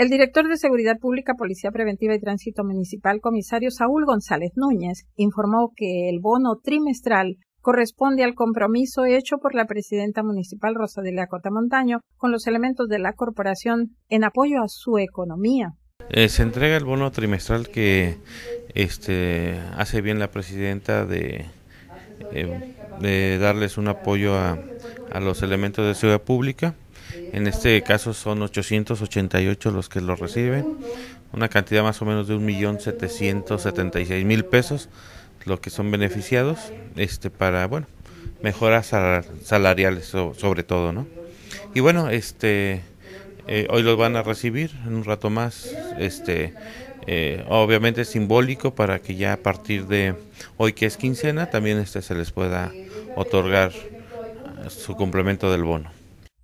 El director de Seguridad Pública, Policía Preventiva y Tránsito Municipal, comisario Saúl González Núñez, informó que el bono trimestral corresponde al compromiso hecho por la presidenta municipal Rosa de la Cota Montaño con los elementos de la corporación en apoyo a su economía. Eh, se entrega el bono trimestral que este, hace bien la presidenta eh, de, darles un apoyo a, a los elementos de seguridad pública. En este caso son 888 los que lo reciben, una cantidad más o menos de 1.776.000 pesos, lo que son beneficiados este para, bueno, mejoras salariales sobre todo, ¿no? Y bueno, este eh, hoy los van a recibir en un rato más, este eh, obviamente simbólico para que ya a partir de hoy que es quincena también este se les pueda otorgar su complemento del bono.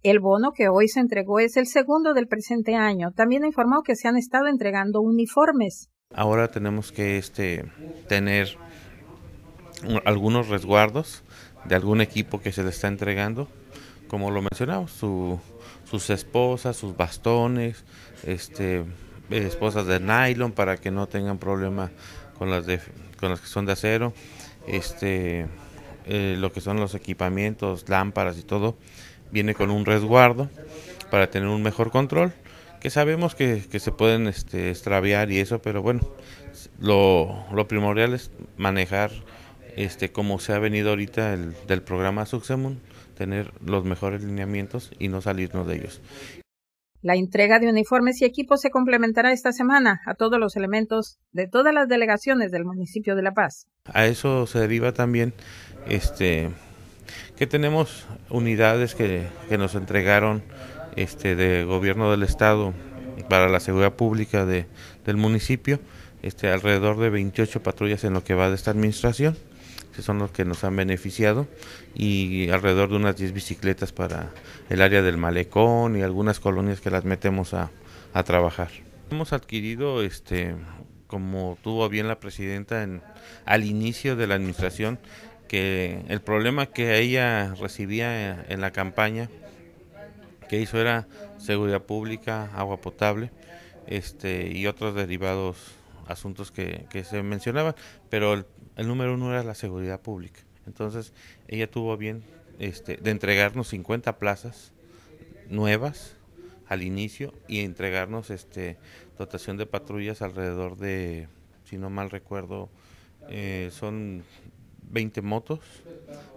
El bono que hoy se entregó es el segundo del presente año. También ha informado que se han estado entregando uniformes. Ahora tenemos que este, tener algunos resguardos de algún equipo que se le está entregando, como lo mencionamos, sus esposas, sus bastones, este, esposas de nylon para que no tengan problema con las, con las que son de acero, este, eh, lo que son los equipamientos, lámparas y todo viene con un resguardo para tener un mejor control, que sabemos que, que se pueden este, extraviar y eso, pero bueno, lo, lo, primordial es manejar este como se ha venido ahorita el, del programa Suxemun, tener los mejores lineamientos y no salirnos de ellos. La entrega de uniformes y equipos se complementará esta semana a todos los elementos de todas las delegaciones del municipio de La Paz. A eso se deriva también este que tenemos unidades que, nos entregaron este de gobierno del estado para la seguridad pública de, del municipio, este alrededor de 28 patrullas en lo que va de esta administración, que son los que nos han beneficiado, y alrededor de unas 10 bicicletas para el área del malecón y algunas colonias que las metemos a, a trabajar. Hemos adquirido este como tuvo bien la presidenta en, al inicio de la administración, que el problema que ella recibía en la campaña que hizo era seguridad pública, agua potable este, y otros derivados asuntos que, se mencionaban, pero el, número uno era la seguridad pública. Entonces ella tuvo bien este, de entregarnos 50 plazas nuevas al inicio y entregarnos este, dotación de patrullas alrededor de, si no mal recuerdo, eh, son 20 motos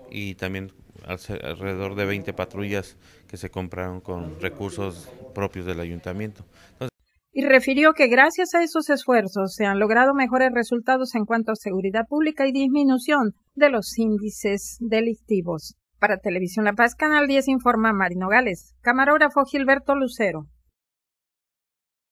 y también alrededor de 20 patrullas que se compraron con recursos propios del ayuntamiento. y refirió que gracias a esos esfuerzos se han logrado mejores resultados en cuanto a seguridad pública y disminución de los índices delictivos. Para Televisión La Paz, Canal 10 informa Marino Gales, camarógrafo Gilberto Lucero.